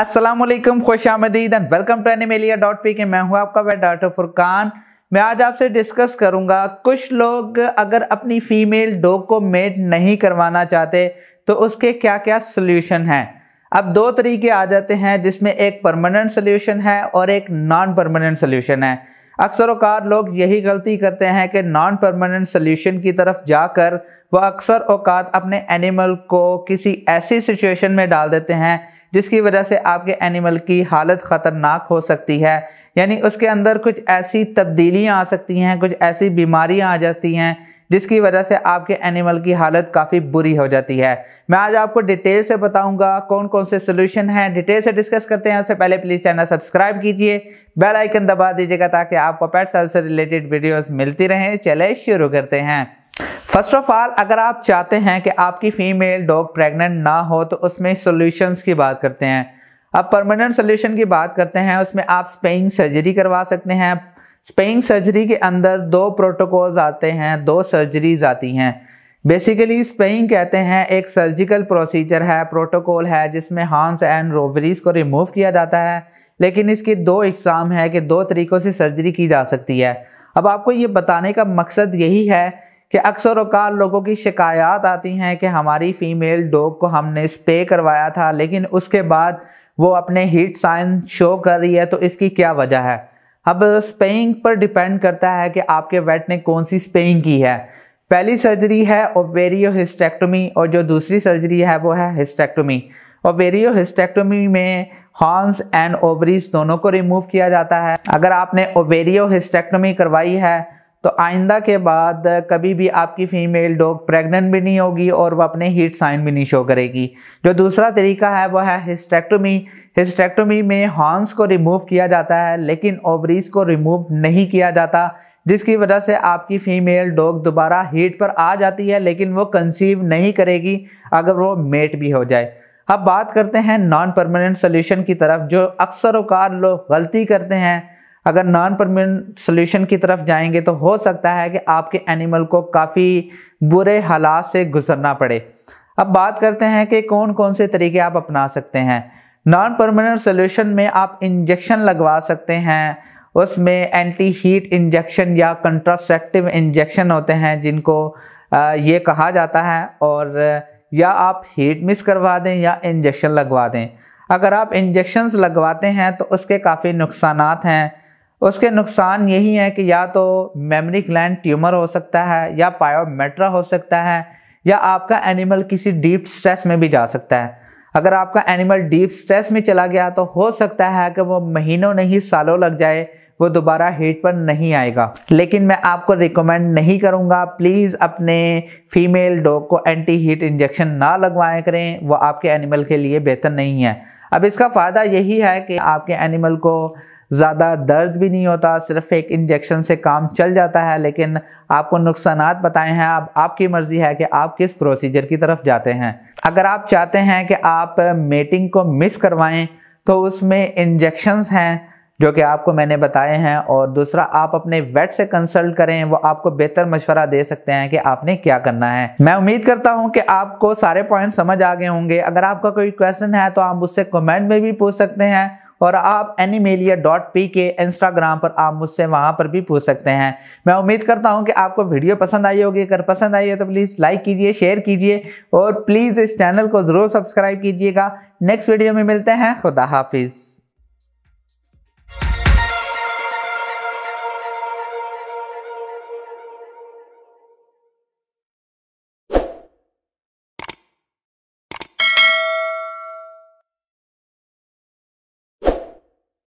असलम खुश आमदीद and welcome to Animalia dot P K मैं हूँ आपका वह डॉक्टर फुरकान मैं आज आपसे डिस्कस करूँगा कुछ लोग अगर अपनी फ़ीमेल डॉग को मेट नहीं करवाना चाहते तो उसके क्या क्या सोल्यूशन हैं अब दो तरीके आ जाते हैं जिसमें एक परमानेंट सोल्यूशन है और एक नॉन परमानेंट सोल्यूशन है अक्सर अवकात लोग यही गलती करते हैं कि नॉन परमानेंट सोल्यूशन की तरफ जाकर वह अक्सर अवकात अपने एनिमल को किसी ऐसी सिचुएशन में डाल देते हैं जिसकी वजह से आपके एनिमल की हालत ख़तरनाक हो सकती है यानी उसके अंदर कुछ ऐसी तब्दीलियाँ आ सकती हैं कुछ ऐसी बीमारियाँ आ जाती हैं जिसकी वजह से आपके एनिमल की हालत काफ़ी बुरी हो जाती है मैं आज आपको डिटेल से बताऊंगा कौन कौन से सोल्यूशन हैं डिटेल से डिस्कस करते हैं उससे पहले प्लीज़ चैनल सब्सक्राइब कीजिए बेल आइकन दबा दीजिएगा ताकि आपको पेट सेल से रिलेटेड वीडियोज़ मिलती रहें चले शुरू करते हैं फर्स्ट ऑफ ऑल अगर आप चाहते हैं कि आपकी फीमेल डॉग प्रेग्नेंट ना हो तो उसमें सोल्यूशंस की बात करते हैं अब परमानेंट सोल्यूशन की बात करते हैं उसमें आप स्पेइंग सर्जरी करवा सकते हैं स्पेइंग सर्जरी के अंदर दो प्रोटोकॉल्स आते हैं दो सर्जरीज आती हैं बेसिकली स्पेइंग कहते हैं एक सर्जिकल प्रोसीजर है प्रोटोकॉल है जिसमें हॉन्स एंड रोवरीज को रिमूव किया जाता है लेकिन इसकी दो एग्ज़ाम है कि दो तरीक़ों से सर्जरी की जा सकती है अब आपको ये बताने का मकसद यही है कि अक्सर अकाल लोगों की शिकायत आती हैं कि हमारी फ़ीमेल डॉग को हमने स्पे करवाया था लेकिन उसके बाद वो अपने हीट साइन शो कर रही है तो इसकी क्या वजह है अब स्पेइंग पर डिपेंड करता है कि आपके वेट ने कौन सी स्पेइंग की है पहली सर्जरी है ओवेरियो हिस्टेक्टोमी और जो दूसरी सर्जरी है वो है हिस्टेक्टोमी ओवेरियो हिस्टेक्टोमी में हॉर्न्स एंड ओवरीज दोनों को रिमूव किया जाता है अगर आपने ओवेरियो हिस्टेक्टोमी करवाई है तो आइंदा के बाद कभी भी आपकी फीमेल डॉग प्रेग्नेंट भी नहीं होगी और वह अपने हीट साइन भी नहीं शो करेगी जो दूसरा तरीका है वह है हिस्टेक्टोमी हिस्टेक्टोमी में हॉर्न्स को रिमूव किया जाता है लेकिन ओवरीज को रिमूव नहीं किया जाता जिसकी वजह से आपकी फ़ीमेल डॉग दोबारा हीट पर आ जाती है लेकिन वो कंसीव नहीं करेगी अगर वो मेट भी हो जाए अब बात करते हैं नॉन परमानेंट सोल्यूशन की तरफ जो अक्सर वकार लोग गलती करते हैं अगर नॉन परमानेंट सोल्यूशन की तरफ जाएंगे तो हो सकता है कि आपके एनिमल को काफ़ी बुरे हालात से गुजरना पड़े अब बात करते हैं कि कौन कौन से तरीके आप अपना सकते हैं नॉन परमानेंट सोल्यूशन में आप इंजेक्शन लगवा सकते हैं उसमें एंटी हीट इंजेक्शन या कंट्रासेप्टिव इंजेक्शन होते हैं जिनको ये कहा जाता है और या आप हीट मिस करवा दें या इंजेक्शन लगवा दें अगर आप इंजेक्शन्स लगवाते हैं तो उसके काफ़ी नुकसान हैं उसके नुकसान यही है कि या तो मेमरी ग्लैंड ट्यूमर हो सकता है या पायोमेट्रा हो सकता है या आपका एनिमल किसी डीप स्ट्रेस में भी जा सकता है अगर आपका एनिमल डीप स्ट्रेस में चला गया तो हो सकता है कि वो महीनों नहीं सालों लग जाए वो दोबारा हीट पर नहीं आएगा लेकिन मैं आपको रिकमेंड नहीं करूँगा प्लीज़ अपने फीमेल डॉग को एंटी हीट इंजेक्शन ना लगवाएं करें वो आपके एनिमल के लिए बेहतर नहीं है अब इसका फ़ायदा यही है कि आपके एनिमल को ज़्यादा दर्द भी नहीं होता सिर्फ एक इंजेक्शन से काम चल जाता है लेकिन आपको नुकसान बताए हैं अब आपकी मर्ज़ी है कि आप किस प्रोसीजर की तरफ जाते हैं अगर आप चाहते हैं कि आप मेटिंग को मिस करवाएं तो उसमें इंजेक्शंस हैं जो कि आपको मैंने बताए हैं और दूसरा आप अपने वेट से कंसल्ट करें वो आपको बेहतर मशवरा दे सकते हैं कि आपने क्या करना है मैं उम्मीद करता हूं कि आपको सारे पॉइंट समझ आ गए होंगे अगर आपका कोई क्वेश्चन है तो आप मुझसे कमेंट में भी पूछ सकते हैं और आप Animalia dot P K Instagram पर आप मुझसे वहाँ पर भी पूछ सकते हैं मैं उम्मीद करता हूँ कि आपको वीडियो पसंद आई होगी अगर पसंद आई है तो प्लीज़ लाइक कीजिए शेयर कीजिए और प्लीज़ इस चैनल को ज़रूर सब्सक्राइब कीजिएगा नेक्स्ट वीडियो में मिलते हैं खुदा हाफिज़